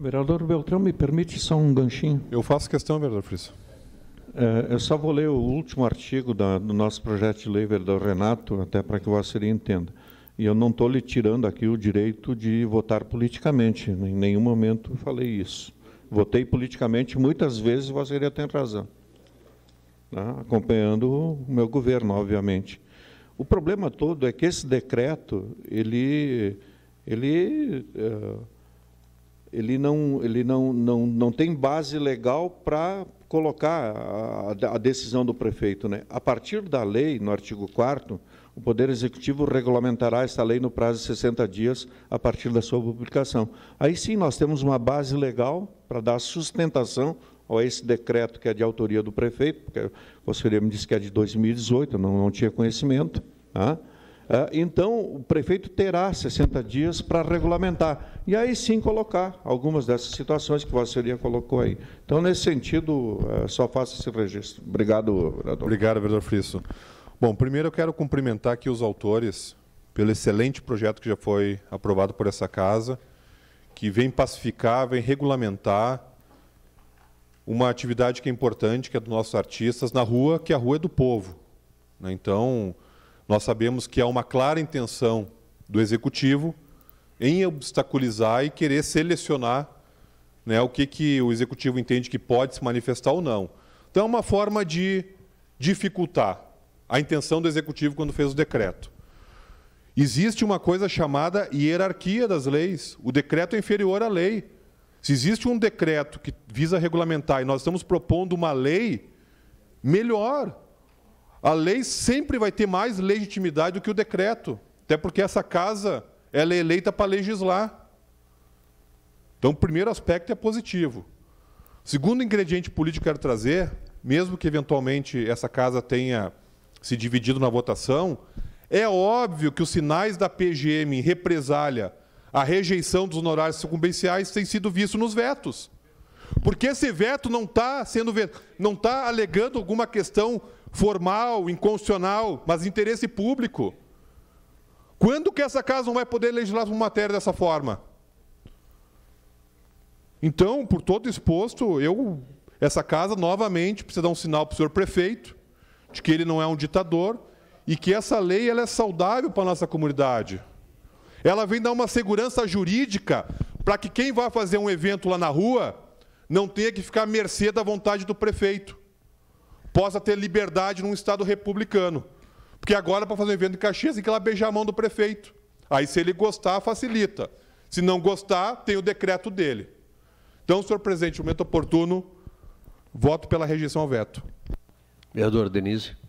Vereador Beltrão, me permite só um ganchinho? Eu faço questão, vereador Friso. É, eu só vou ler o último artigo da, do nosso projeto de lei, vereador Renato, até para que o Vossari entenda. E eu não estou lhe tirando aqui o direito de votar politicamente. Em nenhum momento falei isso. Votei politicamente muitas vezes, você iria ter razão. Tá? Acompanhando o meu governo, obviamente. O problema todo é que esse decreto, ele, ele uh, ele não, ele não, não, não tem base legal para colocar a, a, decisão do prefeito. Né? A partir da lei, no artigo 4 o Poder Executivo regulamentará esta lei no prazo de 60 dias a partir da sua publicação. Aí sim nós temos uma base legal para dar sustentação a esse decreto que é de autoria do prefeito, porque você me disse que é de 2018, não, não tinha conhecimento, ah. É, então, o prefeito terá 60 dias para regulamentar e aí sim colocar algumas dessas situações que Vossa Senhoria colocou aí. Então, nesse sentido, é, só faço esse registro. Obrigado, vereador. Obrigado, vereador Frisso. Bom, primeiro eu quero cumprimentar aqui os autores pelo excelente projeto que já foi aprovado por essa casa, que vem pacificar, vem regulamentar uma atividade que é importante, que é dos nossos artistas na rua, que é a rua é do povo. Né? Então, nós sabemos que há uma clara intenção do executivo em obstaculizar e querer selecionar né, o que, que o executivo entende que pode se manifestar ou não. Então, é uma forma de dificultar a intenção do executivo quando fez o decreto. Existe uma coisa chamada hierarquia das leis. O decreto é inferior à lei. Se existe um decreto que visa regulamentar e nós estamos propondo uma lei, melhor. A lei sempre vai ter mais legitimidade do que o decreto, até porque essa casa ela é eleita para legislar. Então, o primeiro aspecto é positivo. O segundo ingrediente político que eu quero trazer, mesmo que eventualmente essa casa tenha se dividido na votação, é óbvio que os sinais da PGM em represália à rejeição dos honorários sucumbenciais têm sido vistos nos vetos. Porque esse veto não está sendo não está alegando alguma questão formal, inconstitucional, mas interesse público. Quando que essa casa não vai poder legislar uma matéria dessa forma? Então, por todo exposto, eu essa casa novamente precisa dar um sinal para o senhor prefeito de que ele não é um ditador e que essa lei ela é saudável para a nossa comunidade. Ela vem dar uma segurança jurídica para que quem vai fazer um evento lá na rua não tenha que ficar à mercê da vontade do prefeito possa ter liberdade num Estado republicano. Porque agora, para fazer um evento em Caxias, tem que ir lá beijar a mão do prefeito. Aí, se ele gostar, facilita. Se não gostar, tem o decreto dele. Então, senhor presidente, momento oportuno, voto pela rejeição ao veto. Vereador Denise.